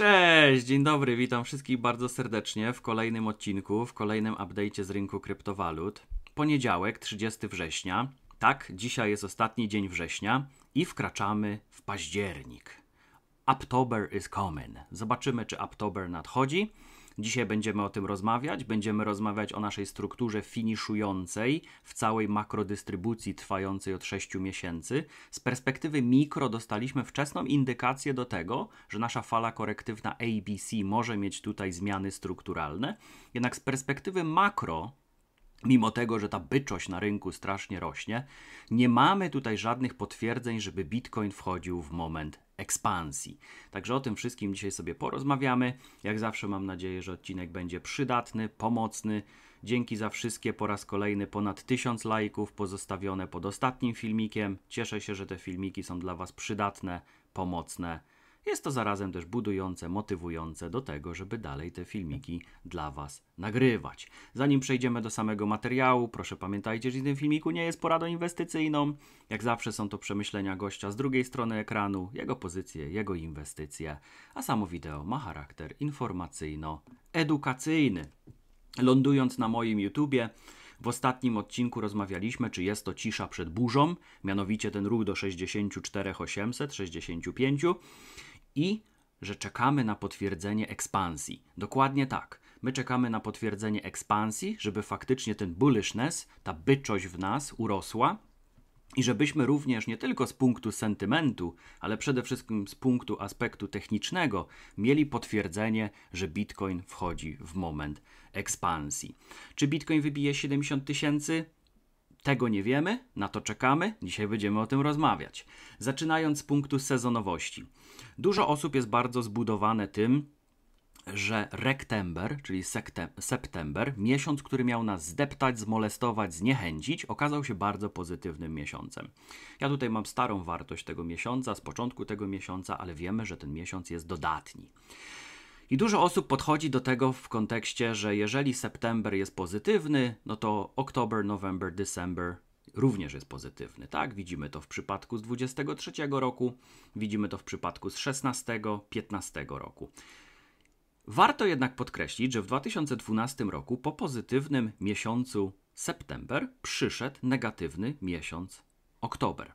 Cześć, dzień dobry, witam wszystkich bardzo serdecznie w kolejnym odcinku, w kolejnym update'cie z rynku kryptowalut. Poniedziałek, 30 września. Tak, dzisiaj jest ostatni dzień września i wkraczamy w październik. October is coming. Zobaczymy, czy October nadchodzi. Dzisiaj będziemy o tym rozmawiać. Będziemy rozmawiać o naszej strukturze finiszującej w całej makrodystrybucji trwającej od 6 miesięcy. Z perspektywy mikro dostaliśmy wczesną indykację do tego, że nasza fala korektywna ABC może mieć tutaj zmiany strukturalne. Jednak z perspektywy makro mimo tego, że ta byczość na rynku strasznie rośnie, nie mamy tutaj żadnych potwierdzeń, żeby Bitcoin wchodził w moment ekspansji. Także o tym wszystkim dzisiaj sobie porozmawiamy. Jak zawsze mam nadzieję, że odcinek będzie przydatny, pomocny. Dzięki za wszystkie po raz kolejny ponad 1000 lajków pozostawione pod ostatnim filmikiem. Cieszę się, że te filmiki są dla Was przydatne, pomocne jest to zarazem też budujące, motywujące do tego, żeby dalej te filmiki dla Was nagrywać. Zanim przejdziemy do samego materiału, proszę pamiętajcie, że ten filmiku nie jest poradą inwestycyjną. Jak zawsze są to przemyślenia gościa z drugiej strony ekranu, jego pozycje, jego inwestycje, a samo wideo ma charakter informacyjno-edukacyjny. Lądując na moim YouTubie, w ostatnim odcinku rozmawialiśmy, czy jest to cisza przed burzą, mianowicie ten ruch do 64 800, 65 i że czekamy na potwierdzenie ekspansji. Dokładnie tak. My czekamy na potwierdzenie ekspansji, żeby faktycznie ten bullishness, ta byczość w nas urosła i żebyśmy również nie tylko z punktu sentymentu, ale przede wszystkim z punktu aspektu technicznego mieli potwierdzenie, że Bitcoin wchodzi w moment ekspansji. Czy Bitcoin wybije 70 tysięcy? Tego nie wiemy, na to czekamy, dzisiaj będziemy o tym rozmawiać. Zaczynając z punktu sezonowości. Dużo osób jest bardzo zbudowane tym, że rektember, czyli september, miesiąc, który miał nas zdeptać, zmolestować, zniechęcić, okazał się bardzo pozytywnym miesiącem. Ja tutaj mam starą wartość tego miesiąca, z początku tego miesiąca, ale wiemy, że ten miesiąc jest dodatni. I dużo osób podchodzi do tego w kontekście, że jeżeli september jest pozytywny, no to oktober, november, december również jest pozytywny, tak? Widzimy to w przypadku z 23 roku, widzimy to w przypadku z 16, 15 roku. Warto jednak podkreślić, że w 2012 roku po pozytywnym miesiącu september przyszedł negatywny miesiąc oktober.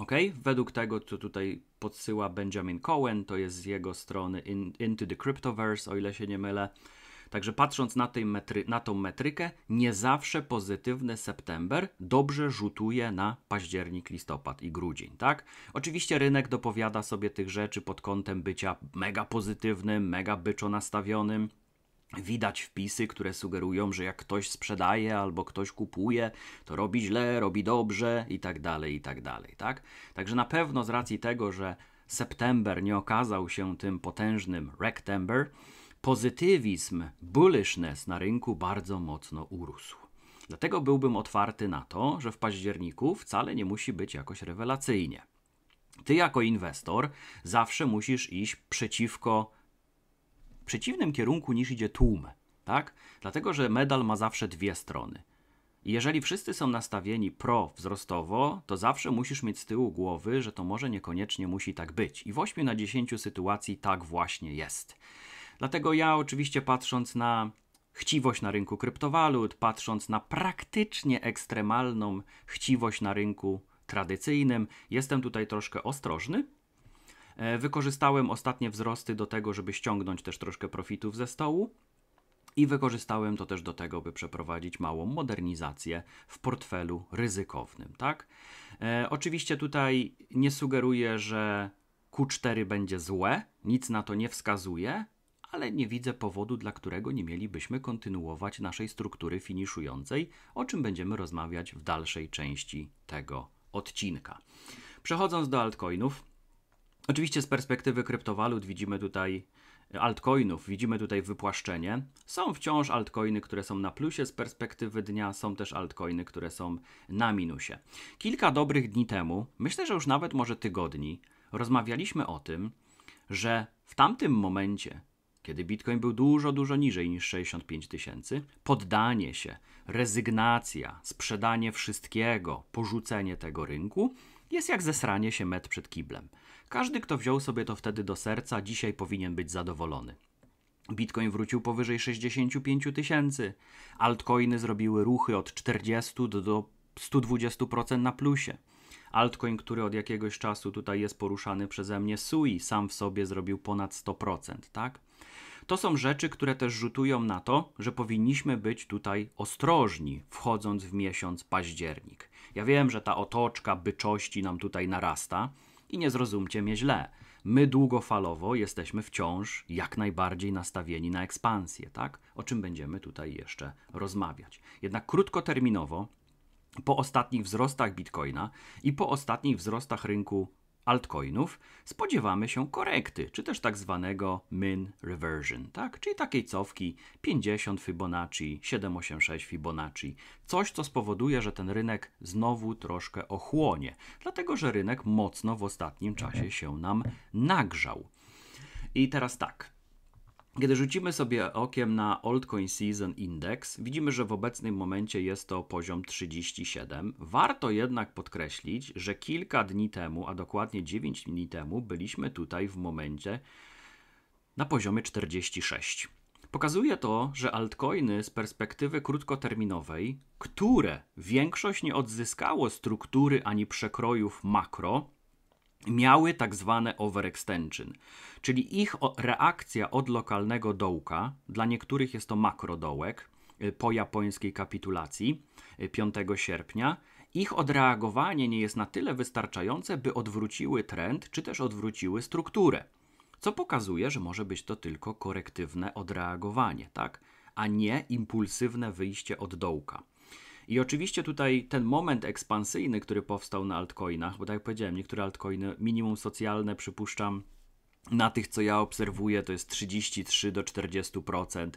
Ok, według tego, co tutaj podsyła Benjamin Cohen, to jest z jego strony in, Into the Cryptoverse, o ile się nie mylę. Także patrząc na, tej metry, na tą metrykę, nie zawsze pozytywny september dobrze rzutuje na październik, listopad i grudzień, tak? Oczywiście rynek dopowiada sobie tych rzeczy pod kątem bycia mega pozytywnym, mega byczo nastawionym, Widać wpisy, które sugerują, że jak ktoś sprzedaje albo ktoś kupuje, to robi źle, robi dobrze i tak dalej, i tak dalej, tak? Także na pewno z racji tego, że september nie okazał się tym potężnym rectember, pozytywizm, bullishness na rynku bardzo mocno urósł. Dlatego byłbym otwarty na to, że w październiku wcale nie musi być jakoś rewelacyjnie. Ty jako inwestor zawsze musisz iść przeciwko przeciwnym kierunku niż idzie tłum, tak? Dlatego, że medal ma zawsze dwie strony. I jeżeli wszyscy są nastawieni pro wzrostowo, to zawsze musisz mieć z tyłu głowy, że to może niekoniecznie musi tak być. I w 8 na 10 sytuacji tak właśnie jest. Dlatego ja oczywiście patrząc na chciwość na rynku kryptowalut, patrząc na praktycznie ekstremalną chciwość na rynku tradycyjnym, jestem tutaj troszkę ostrożny, E, wykorzystałem ostatnie wzrosty do tego, żeby ściągnąć też troszkę profitów ze stołu. I wykorzystałem to też do tego, by przeprowadzić małą modernizację w portfelu ryzykownym, tak? E, oczywiście tutaj nie sugeruję, że Q4 będzie złe, nic na to nie wskazuje, ale nie widzę powodu, dla którego nie mielibyśmy kontynuować naszej struktury finiszującej, o czym będziemy rozmawiać w dalszej części tego odcinka. Przechodząc do altcoinów, Oczywiście z perspektywy kryptowalut widzimy tutaj e, altcoinów, widzimy tutaj wypłaszczenie. Są wciąż altcoiny, które są na plusie z perspektywy dnia, są też altcoiny, które są na minusie. Kilka dobrych dni temu, myślę, że już nawet może tygodni, rozmawialiśmy o tym, że w tamtym momencie, kiedy Bitcoin był dużo, dużo niżej niż 65 tysięcy, poddanie się, rezygnacja, sprzedanie wszystkiego, porzucenie tego rynku – jest jak zesranie się met przed kiblem. Każdy, kto wziął sobie to wtedy do serca, dzisiaj powinien być zadowolony. Bitcoin wrócił powyżej 65 tysięcy. Altcoiny zrobiły ruchy od 40 do, 120% na plusie. Altcoin, który od jakiegoś czasu tutaj jest poruszany przeze mnie, SUI, sam w sobie zrobił ponad 100%, tak? To są rzeczy, które też rzutują na to, że powinniśmy być tutaj ostrożni, wchodząc w miesiąc październik. Ja wiem, że ta otoczka byczości nam tutaj narasta i nie zrozumcie mnie źle. My długofalowo jesteśmy wciąż jak najbardziej nastawieni na ekspansję, tak? O czym będziemy tutaj jeszcze rozmawiać. Jednak krótkoterminowo po ostatnich wzrostach bitcoina i po ostatnich wzrostach rynku altcoinów spodziewamy się korekty, czy też tak zwanego min reversion, tak? czyli takiej cofki 50 Fibonacci, 786 Fibonacci. Coś, co spowoduje, że ten rynek znowu troszkę ochłonie, dlatego że rynek mocno w ostatnim czasie mhm. się nam nagrzał. I teraz tak, kiedy rzucimy sobie okiem na Altcoin Season Index, widzimy, że w obecnym momencie jest to poziom 37. Warto jednak podkreślić, że kilka dni temu, a dokładnie 9 dni temu, byliśmy tutaj w momencie na poziomie 46. Pokazuje to, że altcoiny z perspektywy krótkoterminowej, które większość nie odzyskało struktury ani przekrojów makro, miały tak zwane overextension, czyli ich reakcja od lokalnego dołka, dla niektórych jest to makrodołek y, po japońskiej kapitulacji 5 y, sierpnia, ich odreagowanie nie jest na tyle wystarczające, by odwróciły trend czy też odwróciły strukturę. Co pokazuje, że może być to tylko korektywne odreagowanie, tak? a nie impulsywne wyjście od dołka. I oczywiście tutaj ten moment ekspansyjny, który powstał na altcoinach, bo tak jak powiedziałem, niektóre altcoiny, minimum socjalne przypuszczam, na tych, co ja obserwuję, to jest 33 do 40%.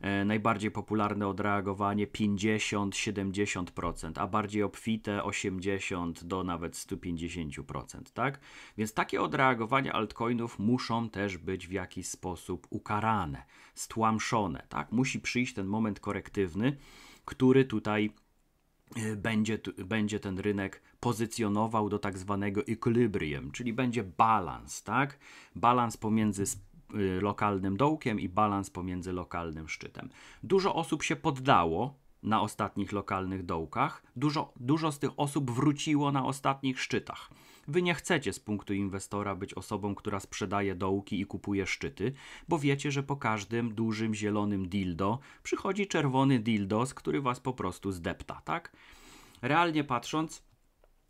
E, najbardziej popularne odreagowanie 50-70%, a bardziej obfite 80 do nawet 150%, tak? Więc takie odreagowania altcoinów muszą też być w jakiś sposób ukarane, stłamszone, tak? Musi przyjść ten moment korektywny, który tutaj Y, będzie, będzie ten rynek pozycjonował do tak zwanego equilibrium, czyli będzie balans, tak? Balans pomiędzy y, lokalnym dołkiem i balans pomiędzy lokalnym szczytem. Dużo osób się poddało na ostatnich lokalnych dołkach, dużo, dużo z tych osób wróciło na ostatnich szczytach. Wy nie chcecie z punktu inwestora być osobą, która sprzedaje dołki i kupuje szczyty, bo wiecie, że po każdym dużym zielonym dildo przychodzi czerwony dildos, który was po prostu zdepta, tak? Realnie patrząc,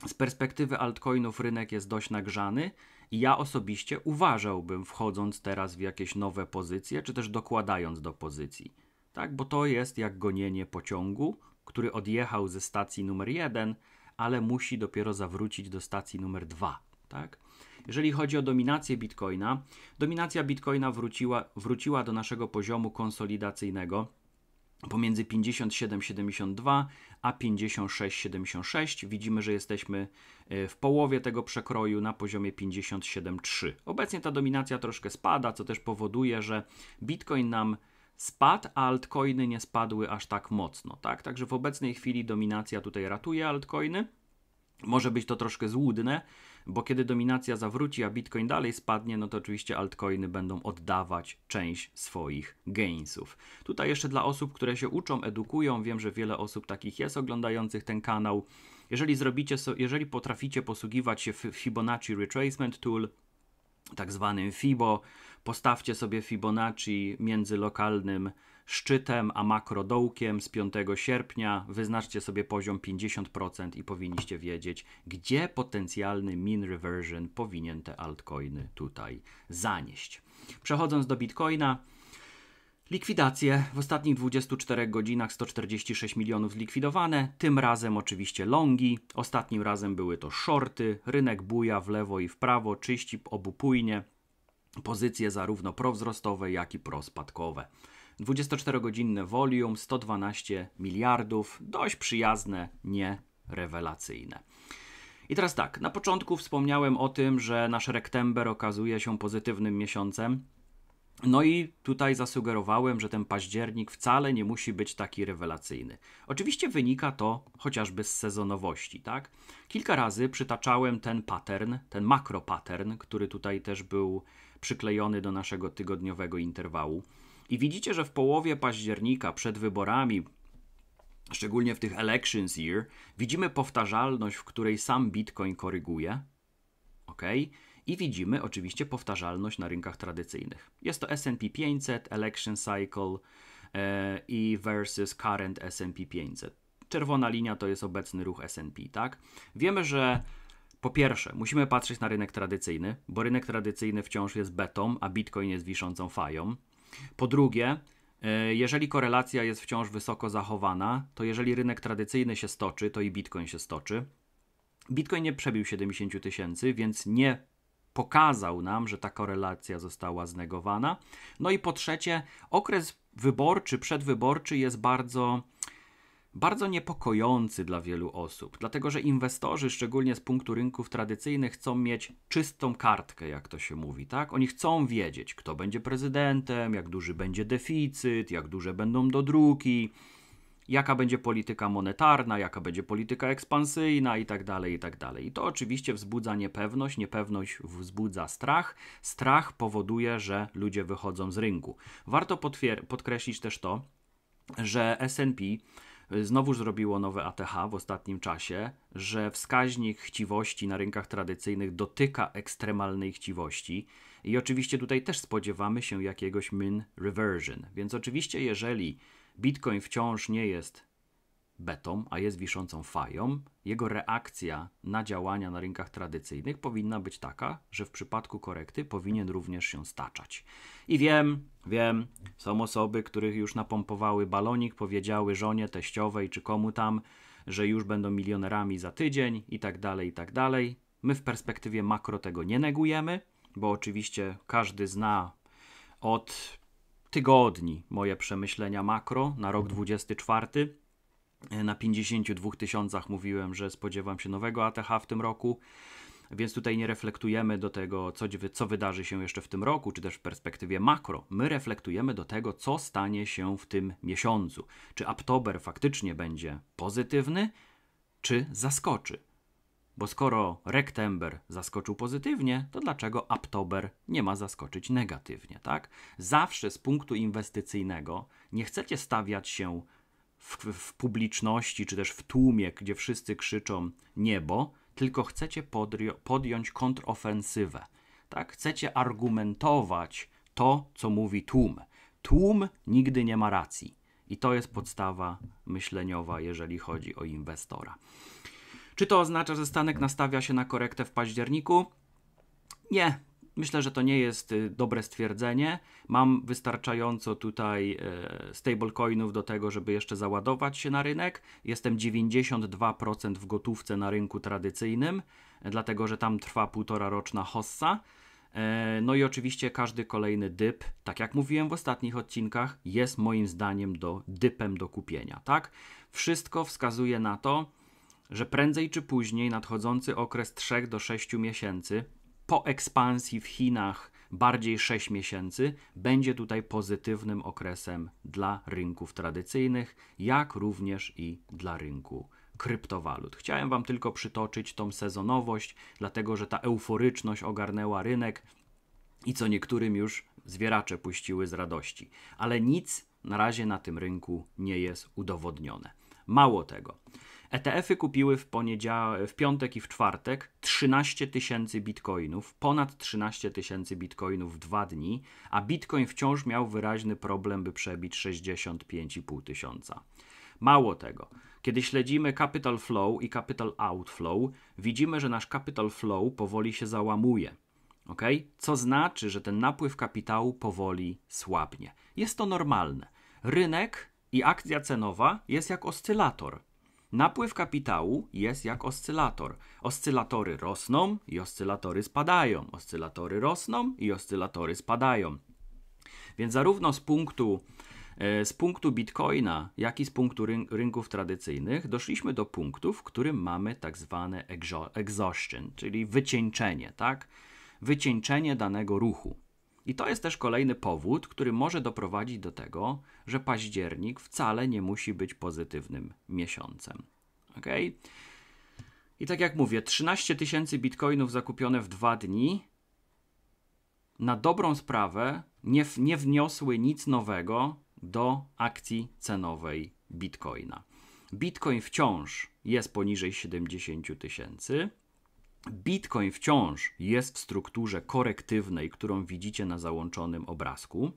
z perspektywy altcoinów rynek jest dość nagrzany. I ja osobiście uważałbym, wchodząc teraz w jakieś nowe pozycje, czy też dokładając do pozycji. Tak, bo to jest jak gonienie pociągu, który odjechał ze stacji numer 1 ale musi dopiero zawrócić do stacji numer 2. Tak? Jeżeli chodzi o dominację Bitcoina, dominacja Bitcoina wróciła, wróciła do naszego poziomu konsolidacyjnego pomiędzy 57,72 a 56,76. Widzimy, że jesteśmy e, w połowie tego przekroju na poziomie 57,3. Obecnie ta dominacja troszkę spada, co też powoduje, że Bitcoin nam spadł, a altcoiny nie spadły aż tak mocno. Tak? Także w obecnej chwili dominacja tutaj ratuje altcoiny. Może być to troszkę złudne, bo kiedy dominacja zawróci, a Bitcoin dalej spadnie, no to oczywiście altcoiny będą oddawać część swoich gainsów. Tutaj jeszcze dla osób, które się uczą, edukują, wiem, że wiele osób takich jest oglądających ten kanał. Jeżeli zrobicie, so, jeżeli potraficie posługiwać się Fibonacci Retracement Tool, tak zwanym FIBO, Postawcie sobie Fibonacci między lokalnym szczytem a makrodołkiem z 5 sierpnia. Wyznaczcie sobie poziom 50% i powinniście wiedzieć, gdzie potencjalny mean reversion powinien te altcoiny tutaj zanieść. Przechodząc do Bitcoina. Likwidacje w ostatnich 24 godzinach 146 milionów zlikwidowane, tym razem oczywiście longi, ostatnim razem były to shorty, rynek buja w lewo i w prawo, czyści obopójnie, pozycje zarówno prowzrostowe, jak i prospadkowe. 24-godzinne volume 112 miliardów, dość przyjazne, nie rewelacyjne. I teraz tak, na początku wspomniałem o tym, że nasz rektember okazuje się pozytywnym miesiącem. No i tutaj zasugerowałem, że ten październik wcale nie musi być taki rewelacyjny. Oczywiście wynika to chociażby z sezonowości, tak? Kilka razy przytaczałem ten pattern, ten makro pattern, który tutaj też był przyklejony do naszego tygodniowego interwału. I widzicie, że w połowie października, przed wyborami, szczególnie w tych elections year, widzimy powtarzalność, w której sam Bitcoin koryguje. Ok? I widzimy oczywiście powtarzalność na rynkach tradycyjnych. Jest to SP 500, election cycle e, i versus current SP 500. Czerwona linia to jest obecny ruch SP, tak? Wiemy, że po pierwsze, musimy patrzeć na rynek tradycyjny, bo rynek tradycyjny wciąż jest betą, a bitcoin jest wiszącą fają. Po drugie, e, jeżeli korelacja jest wciąż wysoko zachowana, to jeżeli rynek tradycyjny się stoczy, to i bitcoin się stoczy. Bitcoin nie przebił 70 tysięcy, więc nie pokazał nam, że ta korelacja została znegowana. No i po trzecie, okres wyborczy, przedwyborczy jest bardzo bardzo niepokojący dla wielu osób, dlatego że inwestorzy, szczególnie z punktu rynków tradycyjnych, chcą mieć czystą kartkę, jak to się mówi, tak? Oni chcą wiedzieć, kto będzie prezydentem, jak duży będzie deficyt, jak duże będą dodruki, jaka będzie polityka monetarna, jaka będzie polityka ekspansyjna itd., tak itd. Tak I to oczywiście wzbudza niepewność, niepewność wzbudza strach, strach powoduje, że ludzie wychodzą z rynku. Warto podkreślić też to, że S&P Y, znowu zrobiło nowe ATH w ostatnim czasie, że wskaźnik chciwości na rynkach tradycyjnych dotyka ekstremalnej chciwości. I oczywiście tutaj też spodziewamy się jakiegoś min reversion. Więc oczywiście, jeżeli Bitcoin wciąż nie jest betą, a jest wiszącą fają, jego reakcja na działania na rynkach tradycyjnych powinna być taka, że w przypadku korekty powinien również się staczać. I wiem, wiem, są osoby, których już napompowały balonik, powiedziały żonie, teściowej czy komu tam, że już będą milionerami za tydzień i tak dalej, i tak dalej. My w perspektywie makro tego nie negujemy, bo oczywiście każdy zna od tygodni moje przemyślenia makro na rok 2024. Mhm. E, na 52 tysiącach mówiłem, że spodziewam się nowego ATH w tym roku, więc tutaj nie reflektujemy do tego, co, co wydarzy się jeszcze w tym roku, czy też w perspektywie makro. My reflektujemy do tego, co stanie się w tym miesiącu. Czy Aptober faktycznie będzie pozytywny, czy zaskoczy? Bo skoro Rektember zaskoczył pozytywnie, to dlaczego Aptober nie ma zaskoczyć negatywnie, tak? Zawsze z punktu inwestycyjnego nie chcecie stawiać się w, w publiczności czy też w tłumie, gdzie wszyscy krzyczą niebo, tylko chcecie podjąć kontrofensywę. Tak? Chcecie argumentować to, co mówi tłum. Tłum nigdy nie ma racji. I to jest podstawa myśleniowa, jeżeli chodzi o inwestora. Czy to oznacza, że Stanek nastawia się na korektę w październiku? Nie, Myślę, że to nie jest y, dobre stwierdzenie. Mam wystarczająco tutaj e, stablecoinów do tego, żeby jeszcze załadować się na rynek. Jestem 92% w gotówce na rynku tradycyjnym, e, dlatego że tam trwa półtora roczna hossa. E, no i oczywiście każdy kolejny dyp, tak jak mówiłem w ostatnich odcinkach, jest moim zdaniem do dypem do kupienia, tak? Wszystko wskazuje na to, że prędzej czy później nadchodzący okres 3 do 6 miesięcy, po ekspansji w Chinach bardziej 6 miesięcy będzie tutaj pozytywnym okresem dla rynków tradycyjnych, jak również i dla rynku kryptowalut. Chciałem Wam tylko przytoczyć tą sezonowość, dlatego że ta euforyczność ogarnęła rynek i co niektórym już zwieracze puściły z radości. Ale nic na razie na tym rynku nie jest udowodnione. Mało tego. ETF-y kupiły w, poniedziałek, w piątek i w czwartek 13 tysięcy bitcoinów, ponad 13 tysięcy bitcoinów w dwa dni, a bitcoin wciąż miał wyraźny problem, by przebić 65,5 tysiąca. Mało tego, kiedy śledzimy capital flow i capital outflow, widzimy, że nasz capital flow powoli się załamuje. ok? Co znaczy, że ten napływ kapitału powoli słabnie. Jest to normalne. Rynek i akcja cenowa jest jak oscylator. Napływ kapitału jest jak oscylator. Oscylatory rosną i oscylatory spadają. Oscylatory rosną i oscylatory spadają. Więc zarówno z punktu, e, z punktu bitcoina, jak i z punktu rynków tradycyjnych doszliśmy do punktu, w którym mamy tak zwane exhaustion, czyli wycieńczenie, tak? Wycieńczenie danego ruchu. I to jest też kolejny powód, który może doprowadzić do tego, że październik wcale nie musi być pozytywnym miesiącem. Ok? I tak jak mówię, 13 tysięcy bitcoinów zakupione w dwa dni na dobrą sprawę nie, nie wniosły nic nowego do akcji cenowej bitcoina. Bitcoin wciąż jest poniżej 70 tysięcy Bitcoin wciąż jest w strukturze korektywnej, którą widzicie na załączonym obrazku.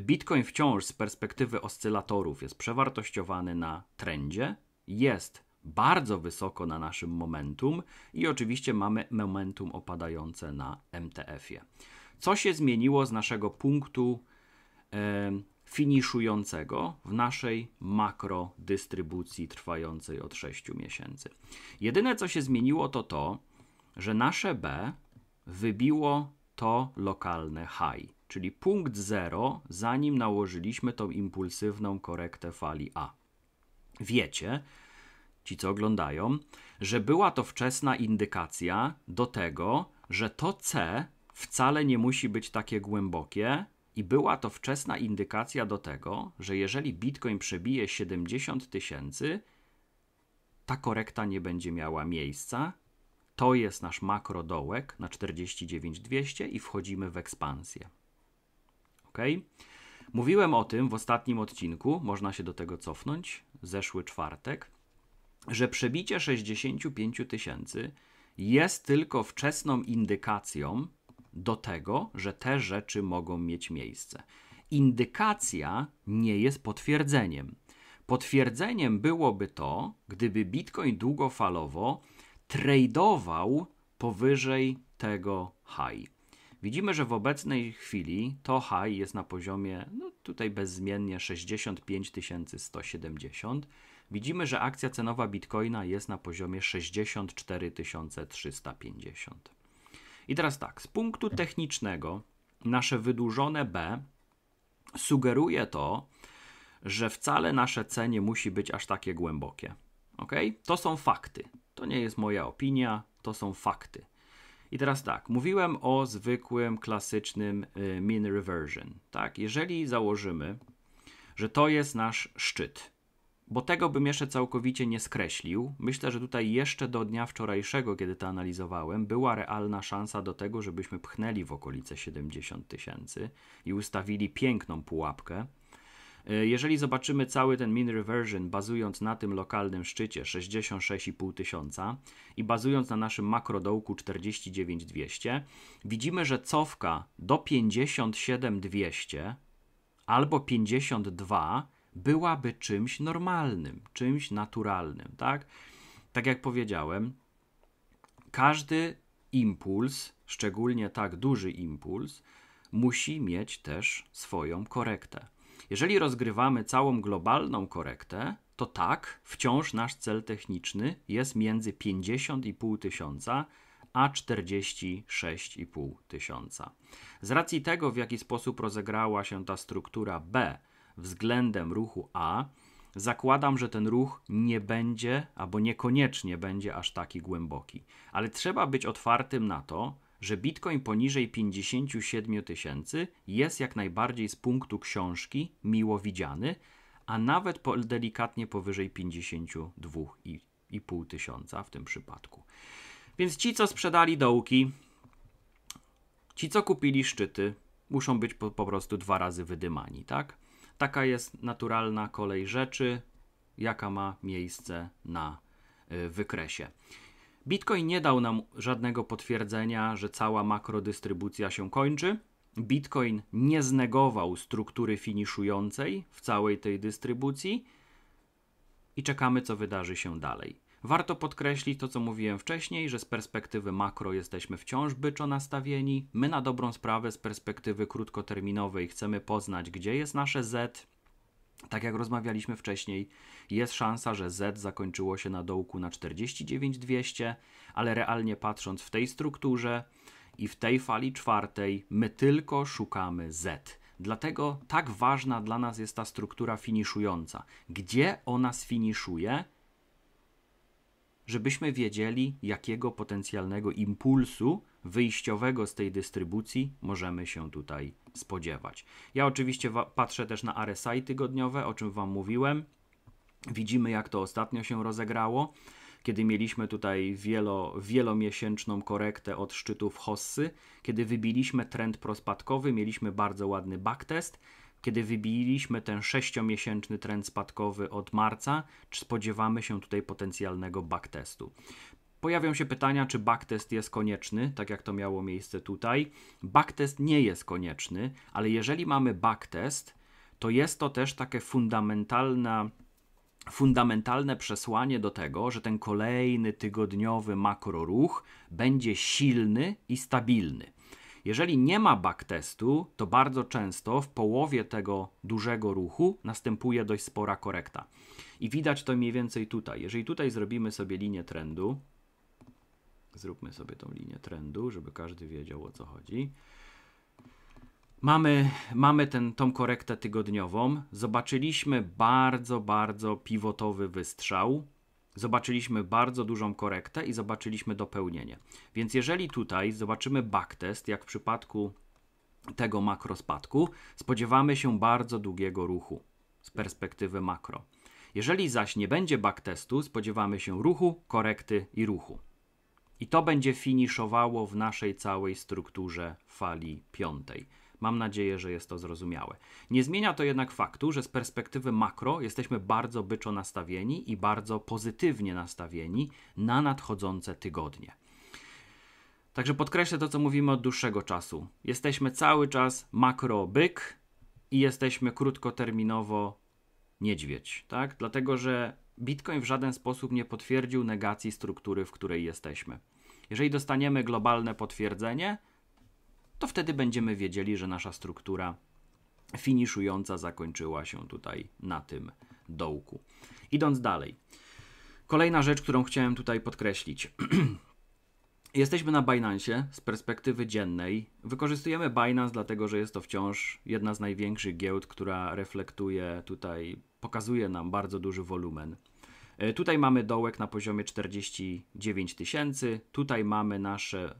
Bitcoin wciąż z perspektywy oscylatorów jest przewartościowany na trendzie, jest bardzo wysoko na naszym momentum i oczywiście mamy momentum opadające na MTF-ie. Co się zmieniło z naszego punktu e, finiszującego w naszej makro dystrybucji trwającej od 6 miesięcy? Jedyne co się zmieniło to to, że nasze B wybiło to lokalne high, czyli punkt 0, zanim nałożyliśmy tą impulsywną korektę fali A. Wiecie, ci co oglądają, że była to wczesna indykacja do tego, że to C wcale nie musi być takie głębokie, i była to wczesna indykacja do tego, że jeżeli Bitcoin przebije 70 tysięcy, ta korekta nie będzie miała miejsca to jest nasz makro dołek na 49200 i wchodzimy w ekspansję. Ok? Mówiłem o tym w ostatnim odcinku, można się do tego cofnąć, zeszły czwartek, że przebicie 65 tysięcy jest tylko wczesną indykacją do tego, że te rzeczy mogą mieć miejsce. Indykacja nie jest potwierdzeniem. Potwierdzeniem byłoby to, gdyby Bitcoin długofalowo tradeował powyżej tego high. Widzimy, że w obecnej chwili to high jest na poziomie no, tutaj bezmiennie 65 170. Widzimy, że akcja cenowa bitcoina jest na poziomie 64 350. I teraz tak, z punktu technicznego nasze wydłużone B sugeruje to, że wcale nasze C nie musi być aż takie głębokie. Ok? To są fakty. To nie jest moja opinia, to są fakty. I teraz tak, mówiłem o zwykłym, klasycznym y, mean reversion. Tak, jeżeli założymy, że to jest nasz szczyt, bo tego bym jeszcze całkowicie nie skreślił. Myślę, że tutaj jeszcze do dnia wczorajszego, kiedy to analizowałem, była realna szansa do tego, żebyśmy pchnęli w okolice 70 tysięcy i ustawili piękną pułapkę. E, jeżeli zobaczymy cały ten mean reversion bazując na tym lokalnym szczycie 66,5 tysiąca i bazując na naszym makrodołku 49,200, widzimy, że cofka do 57,200 albo 52 byłaby czymś normalnym, czymś naturalnym, tak? Tak jak powiedziałem, każdy impuls, szczególnie tak duży impuls, musi mieć też swoją korektę. Jeżeli rozgrywamy całą globalną korektę, to tak, wciąż nasz cel techniczny jest między 50,5 tysiąca a 46,5 tysiąca. Z racji tego, w jaki sposób rozegrała się ta struktura B względem ruchu A, zakładam, że ten ruch nie będzie albo niekoniecznie będzie aż taki głęboki. Ale trzeba być otwartym na to, że bitcoin poniżej 57 tysięcy jest jak najbardziej z punktu książki miło widziany, a nawet po, delikatnie powyżej 52,5 tysiąca w tym przypadku. Więc ci, co sprzedali dołki, ci, co kupili szczyty, muszą być po, po prostu dwa razy wydymani, tak? Taka jest naturalna kolej rzeczy, jaka ma miejsce na y, wykresie. Bitcoin nie dał nam żadnego potwierdzenia, że cała makrodystrybucja się kończy. Bitcoin nie znegował struktury finiszującej w całej tej dystrybucji i czekamy, co wydarzy się dalej. Warto podkreślić to, co mówiłem wcześniej, że z perspektywy makro jesteśmy wciąż byczo nastawieni. My na dobrą sprawę z perspektywy krótkoterminowej chcemy poznać, gdzie jest nasze Z, tak jak rozmawialiśmy wcześniej, jest szansa, że Z zakończyło się na dołku na 49200, ale realnie patrząc w tej strukturze i w tej fali czwartej, my tylko szukamy Z. Dlatego tak ważna dla nas jest ta struktura finiszująca. Gdzie ona sfiniszuje żebyśmy wiedzieli, jakiego potencjalnego impulsu wyjściowego z tej dystrybucji możemy się tutaj spodziewać. Ja oczywiście patrzę też na RSI tygodniowe, o czym Wam mówiłem. Widzimy, jak to ostatnio się rozegrało, kiedy mieliśmy tutaj wielo, wielomiesięczną korektę od szczytów Hossy, kiedy wybiliśmy trend prospadkowy, mieliśmy bardzo ładny backtest, kiedy wybiliśmy ten sześciomiesięczny trend spadkowy od marca, czy spodziewamy się tutaj potencjalnego backtestu. Pojawią się pytania, czy backtest jest konieczny, tak jak to miało miejsce tutaj. Backtest nie jest konieczny, ale jeżeli mamy backtest, to jest to też takie fundamentalne, fundamentalne przesłanie do tego, że ten kolejny tygodniowy makroruch będzie silny i stabilny. Jeżeli nie ma backtestu, to bardzo często w połowie tego dużego ruchu następuje dość spora korekta. I widać to mniej więcej tutaj. Jeżeli tutaj zrobimy sobie linię trendu, zróbmy sobie tą linię trendu, żeby każdy wiedział o co chodzi. Mamy, mamy ten, tą korektę tygodniową. Zobaczyliśmy bardzo, bardzo pivotowy wystrzał zobaczyliśmy bardzo dużą korektę i zobaczyliśmy dopełnienie. Więc jeżeli tutaj zobaczymy backtest, jak w przypadku tego makrospadku, spodziewamy się bardzo długiego ruchu z perspektywy makro. Jeżeli zaś nie będzie backtestu, spodziewamy się ruchu, korekty i ruchu. I to będzie finiszowało w naszej całej strukturze fali piątej. Mam nadzieję, że jest to zrozumiałe. Nie zmienia to jednak faktu, że z perspektywy makro jesteśmy bardzo byczo nastawieni i bardzo pozytywnie nastawieni na nadchodzące tygodnie. Także podkreślę to, co mówimy od dłuższego czasu. Jesteśmy cały czas makrobyk i jesteśmy krótkoterminowo niedźwiedź, tak? Dlatego, że Bitcoin w żaden sposób nie potwierdził negacji struktury, w której jesteśmy. Jeżeli dostaniemy globalne potwierdzenie, to wtedy będziemy wiedzieli, że nasza struktura finiszująca zakończyła się tutaj na tym dołku. Idąc dalej. Kolejna rzecz, którą chciałem tutaj podkreślić. Jesteśmy na Binance z perspektywy dziennej. Wykorzystujemy Binance, dlatego że jest to wciąż jedna z największych giełd, która reflektuje tutaj, pokazuje nam bardzo duży wolumen. E, tutaj mamy dołek na poziomie 49 tysięcy, tutaj mamy nasze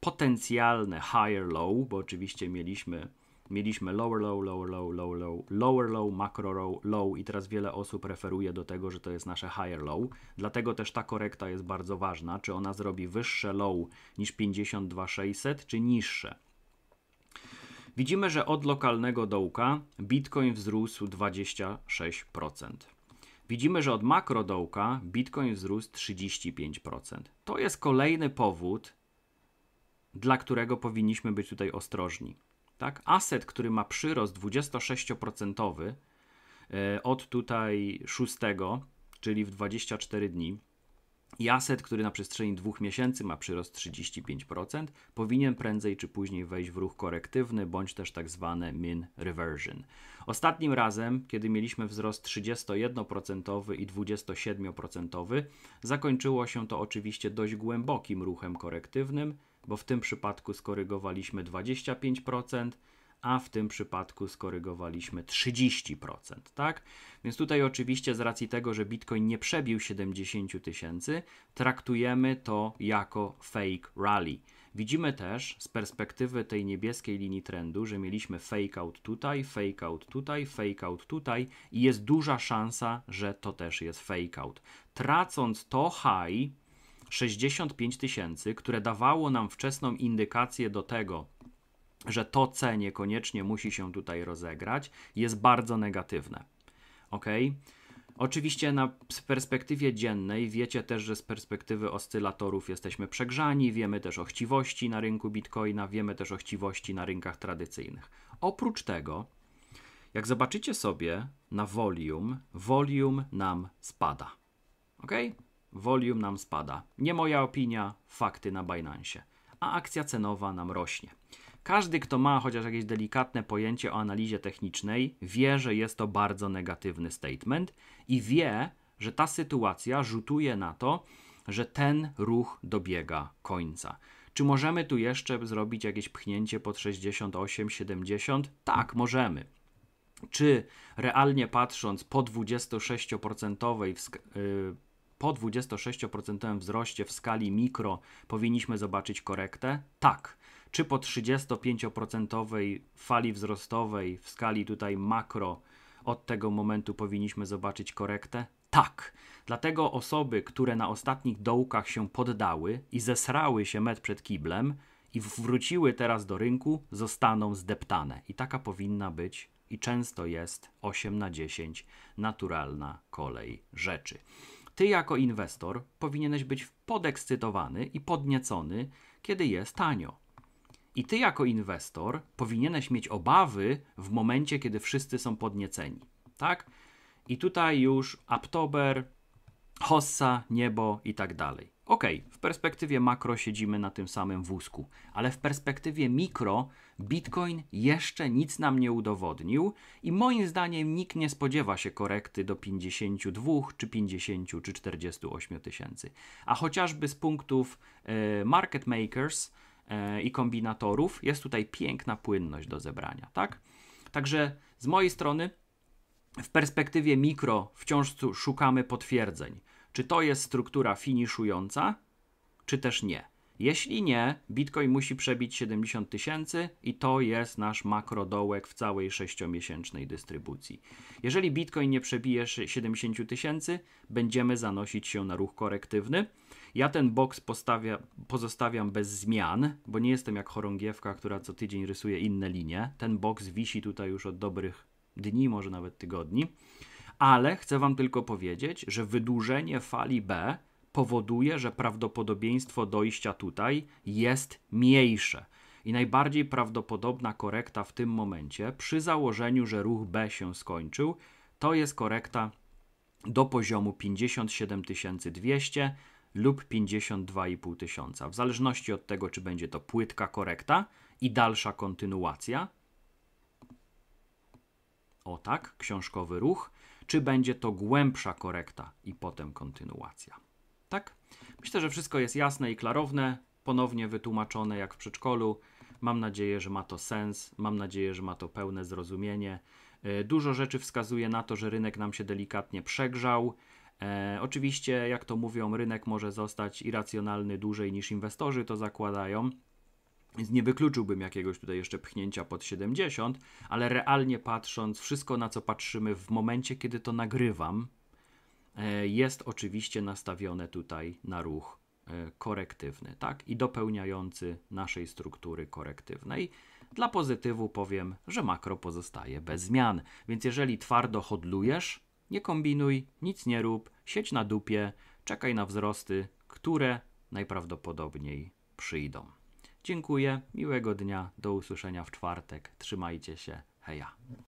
potencjalne higher low, bo oczywiście mieliśmy mieliśmy lower low, lower low, lower low, lower low, macro low, low i teraz wiele osób referuje do tego, że to jest nasze higher low. Dlatego też ta korekta jest bardzo ważna, czy ona zrobi wyższe low niż 52600 czy niższe. Widzimy, że od lokalnego dołka Bitcoin wzrósł 26%. Widzimy, że od makrodołka Bitcoin wzrósł 35%. To jest kolejny powód, dla którego powinniśmy być tutaj ostrożni. Tak? Aset, który ma przyrost 26% e, od tutaj 6, czyli w 24 dni, i aset, który na przestrzeni dwóch miesięcy ma przyrost 35%, powinien prędzej czy później wejść w ruch korektywny, bądź też tak zwane min reversion. Ostatnim razem, kiedy mieliśmy wzrost 31% i 27%, zakończyło się to oczywiście dość głębokim ruchem korektywnym, bo w tym przypadku skorygowaliśmy 25%, a w tym przypadku skorygowaliśmy 30%, tak? Więc tutaj oczywiście z racji tego, że Bitcoin nie przebił 70 tysięcy, traktujemy to jako fake rally. Widzimy też z perspektywy tej niebieskiej linii trendu, że mieliśmy fake out tutaj, fake out tutaj, fake out tutaj i jest duża szansa, że to też jest fake out. Tracąc to high, 65 tysięcy, które dawało nam wczesną indykację do tego, że to C niekoniecznie musi się tutaj rozegrać, jest bardzo negatywne. Ok? Oczywiście na perspektywie dziennej wiecie też, że z perspektywy oscylatorów jesteśmy przegrzani, wiemy też o chciwości na rynku bitcoina, wiemy też o chciwości na rynkach tradycyjnych. Oprócz tego, jak zobaczycie sobie na volume, volume nam spada. ok? Volume nam spada. Nie moja opinia, fakty na Binance. A akcja cenowa nam rośnie. Każdy, kto ma chociaż jakieś delikatne pojęcie o analizie technicznej, wie, że jest to bardzo negatywny statement i wie, że ta sytuacja rzutuje na to, że ten ruch dobiega końca. Czy możemy tu jeszcze zrobić jakieś pchnięcie pod 68, 70? Tak, możemy. Czy realnie patrząc po 26% po 26% wzroście w skali mikro powinniśmy zobaczyć korektę? Tak. Czy po 35% fali wzrostowej w skali tutaj makro od tego momentu powinniśmy zobaczyć korektę? Tak. Dlatego osoby, które na ostatnich dołkach się poddały i zesrały się met przed kiblem i wróciły teraz do rynku, zostaną zdeptane. I taka powinna być i często jest 8 na 10 naturalna kolej rzeczy. Ty jako inwestor powinieneś być podekscytowany i podniecony, kiedy jest tanio. I ty jako inwestor powinieneś mieć obawy w momencie, kiedy wszyscy są podnieceni. Tak? I tutaj już Aptober, Hossa, Niebo i tak dalej. Okej, okay, w perspektywie makro siedzimy na tym samym wózku, ale w perspektywie mikro Bitcoin jeszcze nic nam nie udowodnił i moim zdaniem nikt nie spodziewa się korekty do 52 czy 50 czy 48 tysięcy. A chociażby z punktów e, market makers e, i kombinatorów jest tutaj piękna płynność do zebrania, tak? Także z mojej strony w perspektywie mikro wciąż szukamy potwierdzeń czy to jest struktura finiszująca, czy też nie. Jeśli nie, Bitcoin musi przebić 70 tysięcy i to jest nasz makrodołek w całej sześciomiesięcznej dystrybucji. Jeżeli Bitcoin nie przebije 70 tysięcy, będziemy zanosić się na ruch korektywny. Ja ten box postawia, pozostawiam bez zmian, bo nie jestem jak chorągiewka, która co tydzień rysuje inne linie. Ten box wisi tutaj już od dobrych dni, może nawet tygodni ale chcę Wam tylko powiedzieć, że wydłużenie fali B powoduje, że prawdopodobieństwo dojścia tutaj jest mniejsze. I najbardziej prawdopodobna korekta w tym momencie, przy założeniu, że ruch B się skończył, to jest korekta do poziomu 57 200 lub 52,5 tysiąca. W zależności od tego, czy będzie to płytka korekta i dalsza kontynuacja. O tak, książkowy ruch czy będzie to głębsza korekta i potem kontynuacja. Tak? Myślę, że wszystko jest jasne i klarowne, ponownie wytłumaczone jak w przedszkolu. Mam nadzieję, że ma to sens, mam nadzieję, że ma to pełne zrozumienie. E, dużo rzeczy wskazuje na to, że rynek nam się delikatnie przegrzał. E, oczywiście, jak to mówią, rynek może zostać irracjonalny dłużej niż inwestorzy to zakładają, więc nie wykluczyłbym jakiegoś tutaj jeszcze pchnięcia pod 70, ale realnie patrząc, wszystko na co patrzymy w momencie, kiedy to nagrywam, e, jest oczywiście nastawione tutaj na ruch e, korektywny, tak? I dopełniający naszej struktury korektywnej. Dla pozytywu powiem, że makro pozostaje bez zmian. Więc jeżeli twardo hodlujesz, nie kombinuj, nic nie rób, siedź na dupie, czekaj na wzrosty, które najprawdopodobniej przyjdą. Dziękuję, miłego dnia, do usłyszenia w czwartek. Trzymajcie się, heja.